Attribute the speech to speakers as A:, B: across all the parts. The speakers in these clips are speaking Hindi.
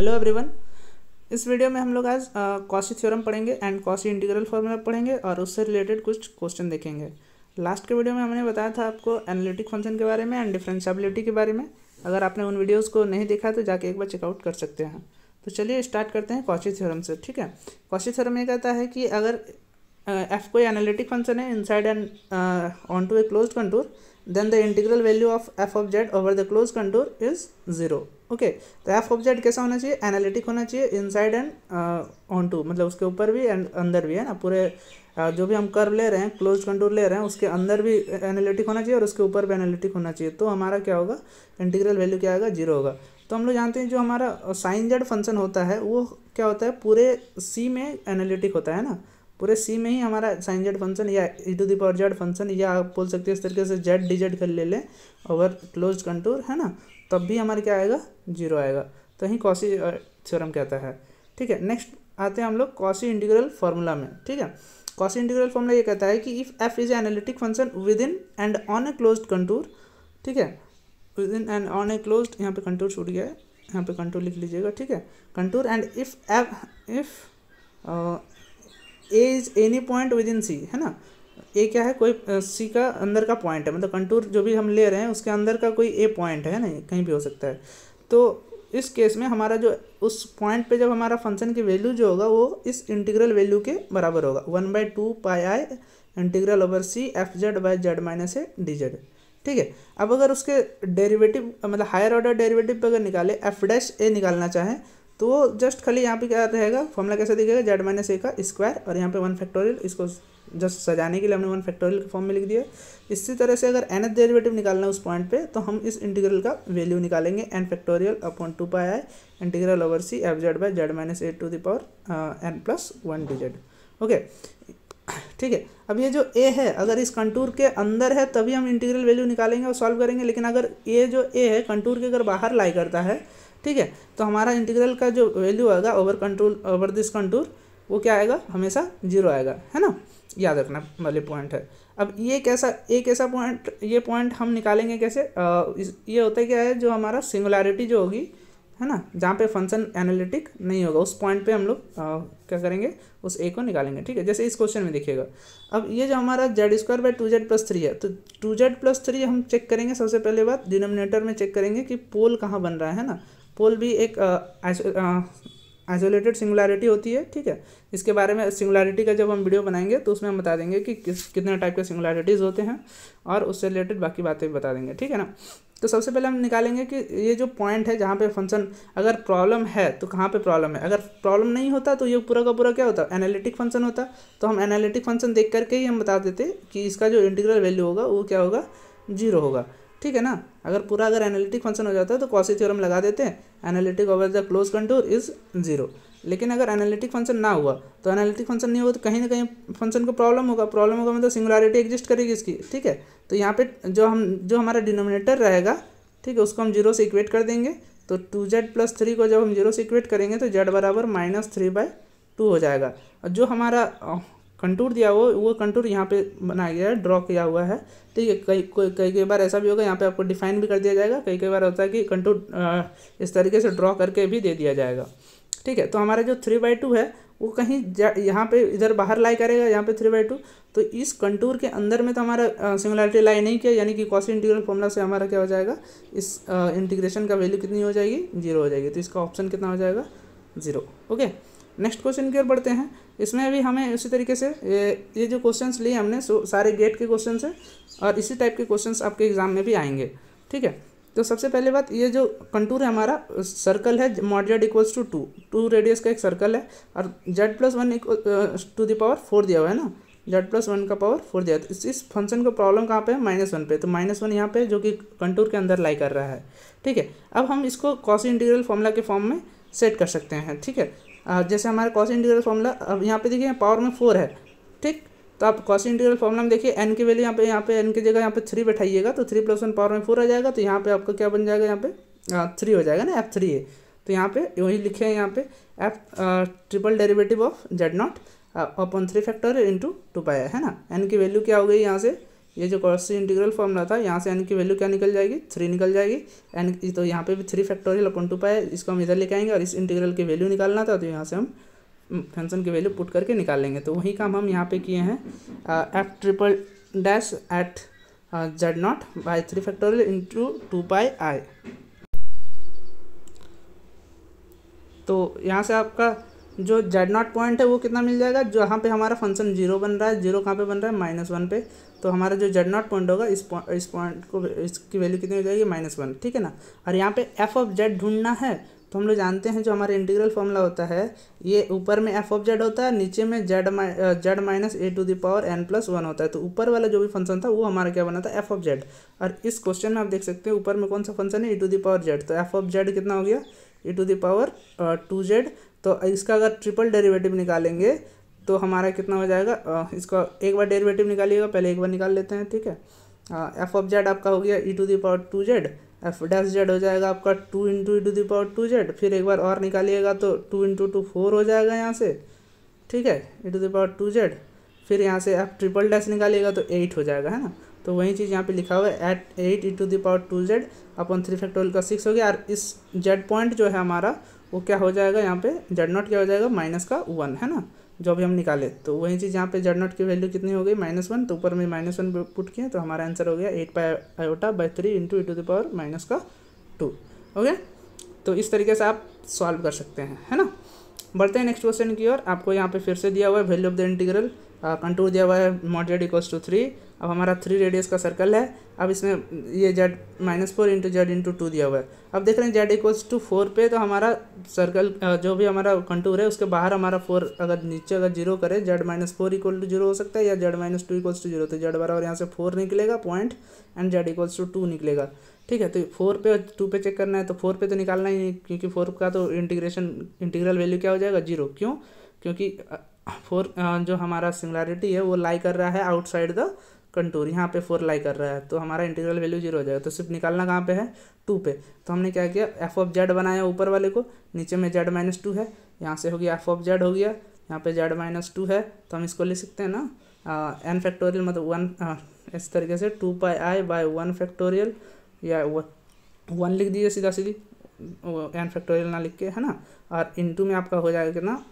A: हेलो एवरीवन इस वीडियो में हम लोग आज कॉशी थ्योरम पढ़ेंगे एंड कॉशी इंटीग्रल फॉर्मूला पढ़ेंगे और उससे रिलेटेड कुछ क्वेश्चन देखेंगे लास्ट के वीडियो में हमने बताया था आपको एनालिटिक फंक्शन के बारे में एंड डिफ्रेंशियबिलिटी के बारे में अगर आपने उन वीडियोस को नहीं देखा तो जाके एक बार चेकआउट कर सकते हैं तो चलिए स्टार्ट करते हैं कॉची थ्योरम से ठीक है कॉची थ्योरम ये कहता है कि अगर एफ कोई एनालिटिक फंक्शन है inside and on to a close contour then the integral value of F of Z over the close contour is zero okay तो एफ ऑफ जेड कैसा होना चाहिए एनालिटिक होना चाहिए इनसाइड एंड ऑन टू मतलब उसके ऊपर भी एंड अंदर भी है ना पूरे uh, जो भी हम कर्व ले रहे हैं क्लोज कंटूर ले रहे हैं उसके अंदर भी एनालिटिक होना चाहिए और उसके ऊपर भी एनालिटिक होना चाहिए तो हमारा क्या होगा इंटीग्रल वैल्यू क्या आएगा जीरो होगा तो हम लोग जानते हैं जो हमारा साइन जेड फंक्शन होता है वो क्या होता है पूरे सी में एनालिटिक होता है ना पूरे सी में ही हमारा साइन जेड फंक्शन या E to the power Z function या आप बोल सकते हैं इस तरीके से जेड डी जेड कर ले लें ओवर क्लोज कंटूर है ना तब भी हमारा क्या आएगा जीरो आएगा तो ही कॉसी थ्योरम कहता है ठीक है नेक्स्ट आते हैं हम लोग कॉसी इंटीग्रल फार्मूला में ठीक है कॉसी इंटीग्रल फार्मूला ये कहता है कि if F is analytic function within and on a close contour ठीक है within and on a close यहाँ पे कंटूर छूट गया है यहाँ पे कंटूर लिख लीजिएगा ठीक है contour and if F if A is any point within C है ना ए क्या है कोई सी का अंदर का पॉइंट है मतलब कंटूर जो भी हम ले रहे हैं उसके अंदर का कोई ए पॉइंट है ना कहीं भी हो सकता है तो इस केस में हमारा जो उस पॉइंट पे जब हमारा फंक्शन की वैल्यू जो होगा वो इस इंटीग्रल वैल्यू के बराबर होगा one by two pi I integral over C F Z by Z minus A D Z ठीक है अब अगर उसके डेरिवेटिव मतलब हायर ऑर्डर डेरिवेटिव पर अगर निकाले एफ डैश ए निकालना चाहें तो जस्ट खाली यहाँ पे क्या रहेगा फॉर्मूला कैसे दिखेगा जेड माइनस ए का स्क्वायर और यहाँ पे वन फैक्टोरियल इसको जस्ट सजाने के लिए हमने वन फैक्टोरियल के फॉर्म में लिख दिया इसी तरह से अगर एन डेरिवेटिव निकालना है उस पॉइंट पे तो हम इस इंटीग्रल का वैल्यू निकालेंगे N factorial upon two pi I integral over C F Z by Z minus A to the power N plus one D Z okay ठीक है अब ये जो ए है अगर इस कंटूर के अंदर है तभी हम इंटीग्रल वैल्यू निकालेंगे और सॉल्व करेंगे लेकिन अगर ये जो ए है कंटूर के अगर बाहर लाई करता है ठीक है तो हमारा इंटीग्रल का जो वैल्यू आएगा over control over this contour वो क्या आएगा हमेशा जीरो आएगा है ना याद रखना वाले पॉइंट है अब ये कैसा एक ऐसा पॉइंट ये पॉइंट हम निकालेंगे कैसे आ, इस, ये होता है क्या है जो हमारा सिंगुलैरिटी जो होगी है ना जहाँ पे फंक्शन एनालिटिक नहीं होगा उस पॉइंट पे हम लोग क्या करेंगे उस ए को निकालेंगे ठीक है जैसे इस क्वेश्चन में देखिएगा अब ये जो हमारा Z square by two Z plus three है तो टू जेड प्लस थ्री हम चेक करेंगे सबसे पहले बात डिनोमिनेटर में चेक करेंगे कि पोल कहाँ बन रहा है ना पोल भी एक आइसोलेटेड सिंगुलैरिटी होती है ठीक है इसके बारे में सिंगुलैरिटी का जब हम वीडियो बनाएंगे तो उसमें हम बता देंगे कि किस कितने टाइप के सिंगुलैरिटीज़ होते हैं और उससे रिलेटेड बाकी बातें भी बता देंगे ठीक है ना तो सबसे पहले हम निकालेंगे कि ये जो पॉइंट है जहाँ पे फंक्शन अगर प्रॉब्लम है तो कहाँ पे प्रॉब्लम है अगर प्रॉब्लम नहीं होता तो ये पूरा का पूरा क्या होता एनालिटिक फंक्शन होता तो हम एनालिटिक फंक्शन देख करके ही हम बता देते कि इसका जो इंटीग्रल वैल्यू होगा वो क्या होगा जीरो होगा ठीक है ना अगर पूरा अगर एनालिटिक फंक्शन हो जाता है तो कॉसी थ्योरम लगा देते हैं analytic over the close contour is zero लेकिन अगर एनालिटिक फंक्शन ना हुआ तो एनालिटिक फंक्शन नहीं हुआ तो कहीं ना कहीं फंक्शन को प्रॉब्लम होगा प्रॉब्लम होगा मतलब सिंगुलरिटी एग्जिस्ट करेगी इसकी ठीक है तो यहाँ पे जो हम जो हमारा डिनोमिनेटर रहेगा ठीक है उसको हम जीरो से इक्वेट कर देंगे तो टू जेड प्लस थ्री को जब हम जीरो से इक्वेट करेंगे तो जेड बराबर माइनस थ्री बाई टू हो जाएगा और जो हमारा कंटूर दिया हुआ वो कंटूर यहाँ पे बनाया गया है ड्रॉ किया हुआ है ठीक तो है कई कई कई बार ऐसा भी होगा यहाँ पे आपको डिफाइन भी कर दिया जाएगा कई कई बार होता है कि कंटूर इस तरीके से ड्रॉ करके भी दे दिया जाएगा ठीक है तो हमारा जो थ्री बाई टू है वो कहीं यहाँ पे इधर बाहर लाई करेगा यहाँ पे थ्री बाई टू तो इस कंटूर के अंदर में तो हमारा सिमिलरिटी लाई नहीं किया यानी कि कॉस इंटीग्रल फॉर्मूला से हमारा क्या हो जाएगा इस इंटीग्रेशन का वैल्यू कितनी हो जाएगी जीरो हो जाएगी तो इसका ऑप्शन कितना हो जाएगा ज़ीरो ओके नेक्स्ट क्वेश्चन की ओर बढ़ते हैं इसमें भी हमें उसी तरीके से ये जो क्वेश्चंस लिए हमने सारे गेट के क्वेश्चन हैं और इसी टाइप के क्वेश्चंस आपके एग्जाम में भी आएंगे ठीक है तो सबसे पहले बात ये जो कंटूर है हमारा सर्कल है mod Z equals to two two radius का एक सर्कल है और Z plus one to to the power four दिया हुआ है ना जेड प्लस वन का पावर फोर दिया इस इस फंक्शन का प्रॉब्लम कहाँ पे है माइनस वन पे तो माइनस वन यहाँ पे जो कि कंटूर के अंदर लाई कर रहा है ठीक है अब हम इसको कॉसी इंटीग्रल फॉर्मूला के फॉर्म में सेट कर सकते हैं ठीक है जैसे हमारे कॉस इंटीग्रल फॉर्मूला अब यहाँ पे देखिए पावर में फोर है ठीक तो आप कॉस इंटीग्रल फॉर्मूला में देखिए एन की वैल्यू यहाँ पे यहाँ पे एन की जगह यहाँ पे थ्री बैठाइएगा तो थ्री प्लस वन पावर में फोर आ जाएगा तो यहाँ पे आपका क्या बन जाएगा यहाँ पे थ्री हो जाएगा ना एफ थ्री है तो यहाँ पे वही लिखे हैं यहाँ पे F triple derivative of Z not upon three factor into two pi है ना एन की वैल्यू क्या हो गई यहाँ से ये जो कॉस इंटीग्रल फॉर्मूला था यहाँ से एन की वैल्यू क्या निकल जाएगी थ्री निकल जाएगी एन तो यहाँ पे भी थ्री फैक्टोरियल अपन टू पाए इसको हम इधर लेके आएंगे और इस इंटीग्रल की वैल्यू निकालना था तो यहाँ से हम फंक्शन हम्म, की वैल्यू पुट करके निकाल लेंगे तो वही काम हम यहाँ पे किए हैं F triple dash at Z not by three factorial into two pi I तो यहाँ से आपका जो जेड नॉट पॉइंट है वो कितना मिल जाएगा जहाँ पे हमारा फंक्शन जीरो बन रहा है जीरो कहाँ पे बन रहा है माइनस वन पे तो हमारा जो जेड नॉट पॉइंट होगा इस पॉइंट इस पॉइंट को इसकी वैल्यू कितनी हो जाएगी माइनस वन ठीक है ना और यहाँ पे एफ ऑफ जेड ढूंढना है तो हम लोग जानते हैं जो हमारा इंटीग्रल फॉर्मूला होता है ये ऊपर में एफ ऑफ जेड होता है नीचे में Z Z minus A to the power N plus one होता है तो ऊपर वाला जो भी फंक्शन था वो हमारा क्या बना था एफ ऑफ जेड और इस क्वेश्चन में आप देख सकते हैं ऊपर में कौन सा फंक्शन है A to the power Z तो एफ ऑफ जेड कितना हो गया A to the power two Z तो इसका अगर ट्रिपल डेरिवेटिव निकालेंगे तो हमारा कितना हो जाएगा इसका एक बार डेरिवेटिव निकालिएगा पहले एक बार निकाल लेते हैं ठीक है एफ ऑफ जेड आपका हो गया E to the power two Z F dash Z हो जाएगा आपका two into E to the power two Z फिर एक बार और निकालिएगा तो टू इंटू टू फोर हो जाएगा यहाँ से ठीक है E to the power two Z फिर यहाँ से आप ट्रिपल डैश निकालिएगा तो एट हो जाएगा है ना तो वही चीज़ यहाँ पे लिखा हुआ है eight eight E to the power two Z upon three factorial का सिक्स हो गया और इस जेड पॉइंट जो है हमारा वो क्या हो जाएगा यहाँ पे जेड नॉट क्या हो जाएगा माइनस का वन है ना जो भी हम निकाले तो वही चीज़ यहाँ पे जेड नॉट की वैल्यू कितनी हो गई माइनस वन तो ऊपर में माइनस वन पुट किए तो हमारा आंसर हो गया eight pi iota by three into E to the power minus का टू ओके तो इस तरीके से आप सॉल्व कर सकते हैं है ना बढ़ते हैं नेक्स्ट क्वेश्चन की ओर आपको यहाँ पे फिर से दिया हुआ है value of the integral contour uh, दिया हुआ है जेड इक्वल्स टू थ्री अब हमारा थ्री रेडियस का सर्कल है अब इसमें ये Z minus four into Z into two दिया हुआ है अब देख रहे हैं जेड इक्वल्स टू फोर पे तो हमारा सर्कल uh, जो भी हमारा कंटूर है उसके बाहर हमारा फोर अगर नीचे अगर जीरो करें Z minus four equal to zero हो सकता है या Z minus two equals to zero तो जेड बराबर यहाँ से फोर निकलेगा point and Z equals to two निकलेगा ठीक है तो फोर पे और टू पे चेक करना है तो फोर पे तो निकालना ही नहीं क्योंकि फोर का तो इंटीग्रेशन इंटीग्रल वैल्यू क्या हो जाएगा जीरो क्यों क्योंकि uh, फोर जो हमारा सिंगलैरिटी है वो लाई कर रहा है आउटसाइड द कंटूर यहाँ पे फोर लाई कर रहा है तो हमारा इंटीग्रल वैल्यू जीरो हो जाएगा तो सिर्फ निकालना कहाँ पे है टू पे तो हमने क्या किया एफ ऑफ जेड बनाया ऊपर वाले को नीचे में जेड माइनस टू है यहाँ से हो गया एफ ऑफ जेड हो गया यहाँ पे जेड माइनस टू है तो हम इसको ले सकते हैं ना एन फैक्टोरियल मतलब वन इस तरीके से two pi I by one factorial या वन लिख दीजिए सीधा सीधी एन फैक्टोरियल ना लिख के है ना और इन टू में आपका हो जाएगा कितना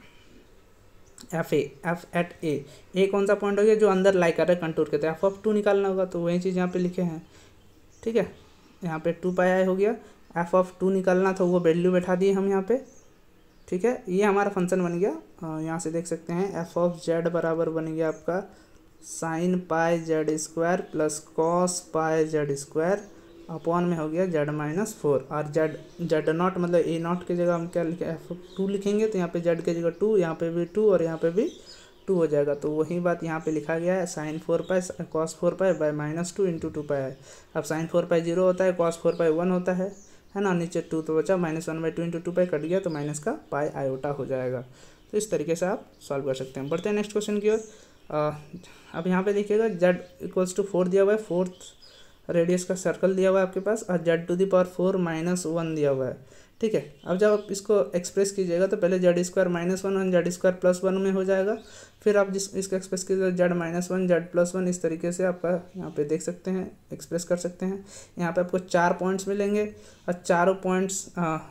A: F A F at A A कौन सा पॉइंट हो गया जो अंदर लाइक कर रहा है कंटूर के तो एफ ऑफ टू निकालना होगा तो वही चीज़ यहाँ पे लिखे हैं ठीक है यहाँ पे टू पाया हो गया एफ ऑफ टू निकालना था वो वैल्यू बैठा दिए हम यहाँ पे ठीक है ये हमारा फंक्शन बन गया यहाँ से देख सकते हैं एफ ऑफ जेड बराबर बन गया आपका sine pi Z square plus cos pi Z square upon में हो गया जेड माइनस फोर और जेड जेड नॉट मतलब ए नॉट की जगह हम क्या लिखे एफ टू लिखेंगे तो यहाँ पे जेड की जगह टू यहाँ पे भी टू और यहाँ पे भी टू हो जाएगा तो वही बात यहाँ पे लिखा गया है sine four pi cos four pi by minus two into two pi अब साइन फोर पाई जीरो होता है कॉस फोर पाई वन होता है है ना नीचे टू तो बचा minus one by two into two pi cut गया तो माइनस का पाई आयोटा हो जाएगा तो इस तरीके से आप सॉल्व कर सकते हैं बढ़ते हैं नेक्स्ट क्वेश्चन की ओर अब यहाँ पे देखिएगा जेड इक्वल्स टू फोर दिया हुआ है फोर्थ रेडियस का सर्कल दिया हुआ है आपके पास और Z to the power four minus one दिया हुआ है ठीक है अब जब आप इसको एक्सप्रेस कीजिएगा तो पहले जेड स्क्वायर माइनस वन और जेड स्क्वायर प्लस वन में हो जाएगा फिर आप जिस इसका एक्सप्रेस कीजिएगा Z minus one Z plus one इस तरीके से आपका यहाँ पे देख सकते हैं एक्सप्रेस कर सकते हैं यहाँ पे आपको चार पॉइंट्स मिलेंगे और चारों पॉइंट्स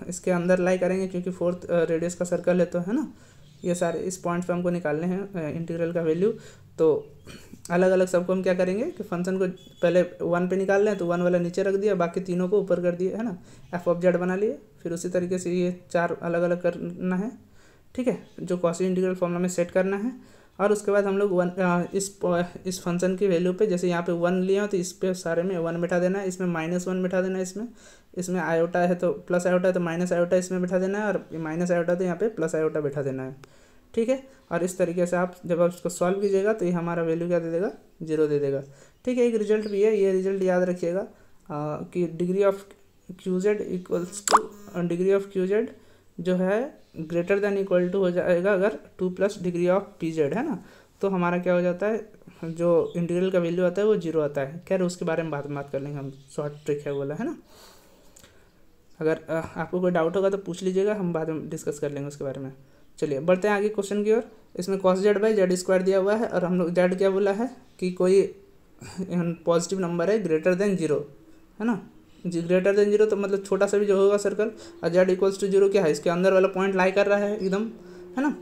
A: इसके अंदर लाई करेंगे क्योंकि फोर्थ रेडियस का सर्कल है तो है ना ये सारे इस पॉइंट पे हमको निकालने हैं इंटीग्रल का वैल्यू तो अलग अलग सबको हम क्या करेंगे कि फंक्शन को पहले वन पे निकाल लें तो वन वाला नीचे रख दिया बाकी तीनों को ऊपर कर दिए है ना एफ ऑफ जेड बना लिए फिर उसी तरीके से ये चार अलग अलग करना है ठीक है जो कॉसी इंटीग्रल फॉर्मूला में सेट करना है और उसके बाद हम लोग वन आ, इस इस फंक्शन की वैल्यू पे जैसे यहाँ पे वन लिया तो इस पे सारे में वन बैठा देना है इसमें माइनस वन बैठा देना है इसमें इसमें आयोटा है तो प्लस आयोटा है तो माइनस आयोटा इसमें बैठा देना है और माइनस आयोटा तो यहाँ पे प्लस आयोटा बैठा देना है ठीक है और इस तरीके से आप जब आप इसको सॉल्व कीजिएगा तो ये हमारा वैल्यू क्या दे देगा जीरो दे देगा ठीक है एक रिजल्ट भी है ये रिजल्ट याद रखिएगा कि degree of Q Z equals to degree of Q Z जो है ग्रेटर देन इक्वल टू हो जाएगा अगर two plus degree of P Z है ना तो हमारा क्या हो जाता है जो इंटीग्रल का वैल्यू आता है वो जीरो आता है खैर उसके बारे में बात बात कर लेंगे हम शॉर्ट ट्रिक है बोला है ना अगर आपको कोई डाउट होगा तो पूछ लीजिएगा हम बाद में डिस्कस कर लेंगे उसके बारे में चलिए बढ़ते हैं आगे क्वेश्चन की ओर इसमें cos Z by Z square दिया हुआ है और हम लोग जेड क्या बोला है कि कोई पॉजिटिव नंबर है ग्रेटर देन जीरो है ना ग्रेटर देन जीरो तो मतलब छोटा सा भी जो होगा सर्कल और जेड इक्वल्स टू जीरो क्या है इसके अंदर वाला पॉइंट लाई कर रहा है एकदम है ना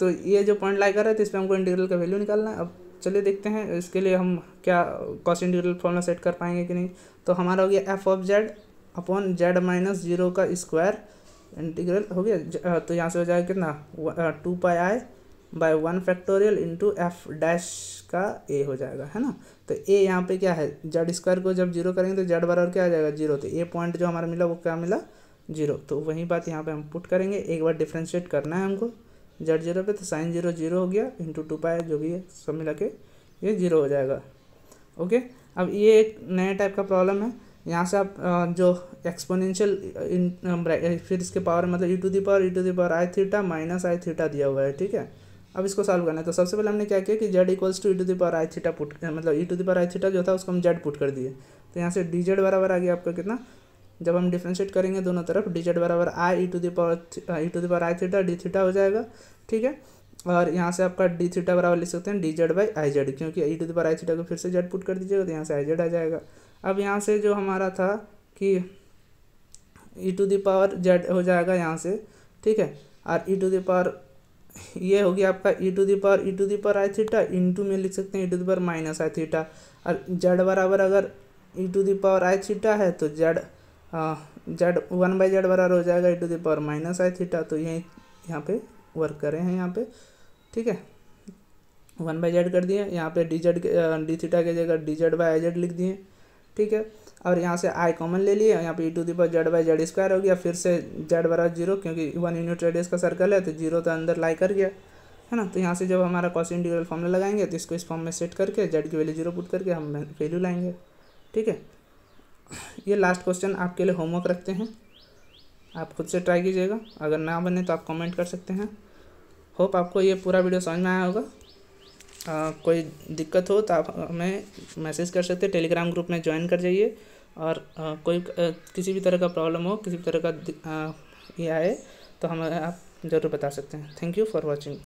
A: तो ये जो पॉइंट लाई कर रहा है तो इस पर हमको इंटीग्रल का वैल्यू निकालना है अब चलिए देखते हैं इसके लिए हम क्या कॉस्ट इंटीग्रल फॉर्मूला सेट कर पाएंगे कि नहीं तो हमारा हो गया f of z upon z minus zero का स्क्वायर इंटीग्रल हो गया तो यहाँ से हो जाएगा कितना two pi I by one factorial into f dash का ए हो जाएगा है ना तो ए यहाँ पे क्या है जेड स्क्वायर को जब जीरो करेंगे तो जेड बराबर क्या आ जाएगा जीरो तो ए पॉइंट जो हमारा मिला वो क्या मिला जीरो तो वही बात यहाँ पे हम पुट करेंगे एक बार डिफ्रेंशिएट करना है हमको जेड जीरो पे तो साइन जीरो जीरो हो गया इंटू टू पाए जो भी है सब मिला के ये जीरो हो जाएगा ओके अब ये एक नए टाइप का प्रॉब्लम है यहाँ से आप जो एक्सपोनेंशियल फिर इसके पावर मतलब e to the power e to the power i theta minus i theta दिया हुआ है ठीक है अब इसको सॉल्व करना है तो सबसे पहले हमने क्या किया कि z equals to e to the power i theta put मतलब e to the power i theta जो था उसको हम जेड पुट कर दिए तो यहाँ से डी जेड बराबर आ गया आपका कितना जब हम डिफ्रेंशिएट करेंगे दोनों तरफ डी जेड बराबर i e to the power e to the power i theta d theta हो जाएगा ठीक है और यहाँ से आपका डी थीटा बराबर लिख सकते हैं d z by i z क्योंकि e to the power i theta को फिर से जेड पुट कर दीजिएगा तो यहाँ से आई जेड आ जाएगा अब यहाँ से जो हमारा था कि e to the power z हो जाएगा यहाँ से ठीक है और ई टू दी पावर ये हो गया आपका e to the power e to the power i theta into में लिख सकते हैं e to the power minus i theta और जेड बराबर अगर e to the power i theta है तो z z one by z बराबर हो जाएगा e to the power minus i theta तो यही यहाँ पे वर्क करें हैं यहाँ पे ठीक है वन बाई जेड कर दिए यहाँ पे डी जेड डी थीटा की जगह d z by i z लिख दिए ठीक है और यहाँ से आई कॉमन ले लिए यहाँ पे ई टू दी पर जेड बाई जेड स्क्वायर हो गया फिर से जेड बराबर जीरो क्योंकि वन यूनिट रेडियस का सर्कल है तो जीरो तो अंदर लाई कर गया है ना तो यहाँ से जब हमारा कॉस इंटीग्रल फॉर्मला लगाएंगे तो इसको इस फॉर्म में सेट करके जेड की वैल्यू जीरो पुट करके हम वैल्यू लाएंगे ठीक है ये लास्ट क्वेश्चन आपके लिए होमवर्क रखते हैं आप खुद से ट्राई कीजिएगा अगर ना बने तो आप कमेंट कर सकते हैं होप आपको ये पूरा वीडियो समझ में आया होगा आ, हाँ, कोई दिक्कत हो तो आप हमें मैसेज कर सकते हैं टेलीग्राम ग्रुप में ज्वाइन कर जाइए और आ, हाँ, कोई आ, किसी भी तरह का प्रॉब्लम हो किसी भी तरह का हाँ, ये आए तो हमें आप ज़रूर बता सकते हैं थैंक यू फॉर वॉचिंग